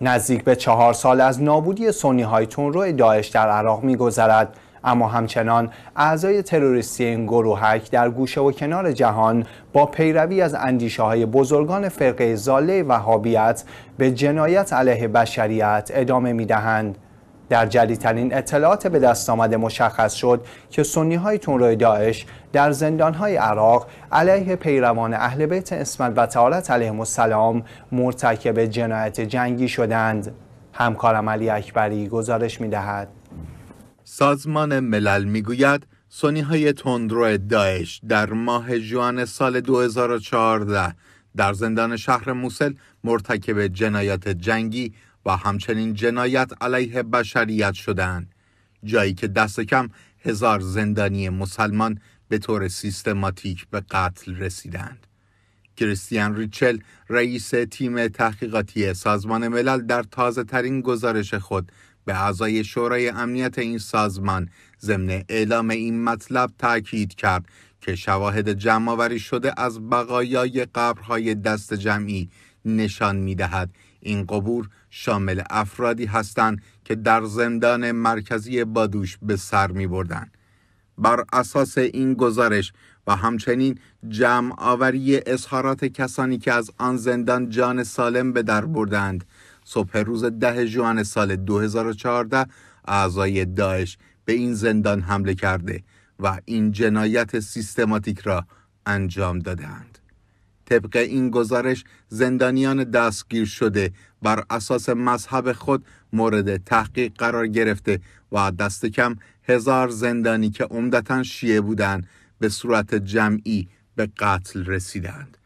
نزدیک به چهار سال از نابودی سنی های روی داعش در عراق میگذرد اما همچنان اعضای تروریستی این گروهک در گوشه و کنار جهان با پیروی از اندیشه های بزرگان فرقه زاله وهابیت به جنایت علیه بشریت ادامه دهند. در جدیدترین اطلاعات به دست آمده مشخص شد که سنی های تونروی داعش در زندان های عراق علیه پیروان اهل بیت اسمت و تعالت علیه السلام مرتکب جنایت جنگی شدند همکارم علی اکبری گزارش می دهد. سازمان ملل گوید سنی های تندرو داعش در ماه جوان سال 2014 در زندان شهر موسل مرتکب جنایات جنگی و همچنین جنایت علیه بشریت شدند جایی که دست کم هزار زندانی مسلمان به طور سیستماتیک به قتل رسیدند کریستیان ریچل رئیس تیم تحقیقاتی سازمان ملل در تازه ترین گزارش خود به اعضای شورای امنیت این سازمان ضمن اعلام این مطلب تاکید کرد که شواهد جمعوری شده از بقایای قبرهای دست جمعی نشان می دهد. این قبور شامل افرادی هستند که در زندان مرکزی بادوش به سر می بردن. بر اساس این گزارش و همچنین جمع آوری اظهارات کسانی که از آن زندان جان سالم به در بردند صبح روز ده جوان سال 2014 اعضای داعش به این زندان حمله کرده و این جنایت سیستماتیک را انجام دادند. طبق این گزارش زندانیان دستگیر شده بر اساس مذهب خود مورد تحقیق قرار گرفته و دست کم هزار زندانی که عمدتا شیعه بودند به صورت جمعی به قتل رسیدند.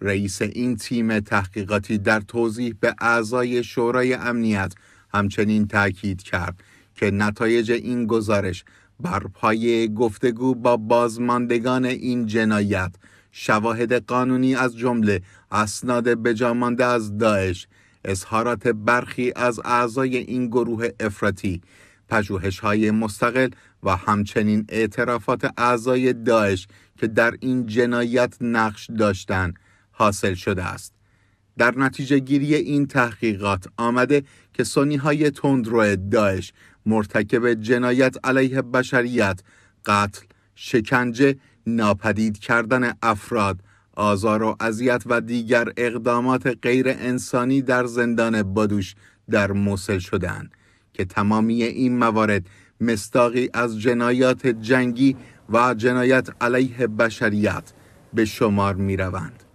رئیس این تیم تحقیقاتی در توضیح به اعضای شورای امنیت همچنین تاکید کرد که نتایج این گزارش بر پایه گفتگو با بازماندگان این جنایت شواهد قانونی از جمله اسناد بجامانده از داعش اظهارات برخی از اعضای این گروه افراطی پژوهش های مستقل و همچنین اعترافات اعضای داعش که در این جنایت نقش داشتند حاصل شده است در نتیجه گیری این تحقیقات آمده که سنی های تندرو داعش مرتکب جنایت علیه بشریت قتل شکنجه ناپدید کردن افراد آزار و اذیت و دیگر اقدامات غیر انسانی در زندان بادوش در موصل شدند که تمامی این موارد مستاقی از جنایات جنگی و جنایت علیه بشریت به شمار می روند.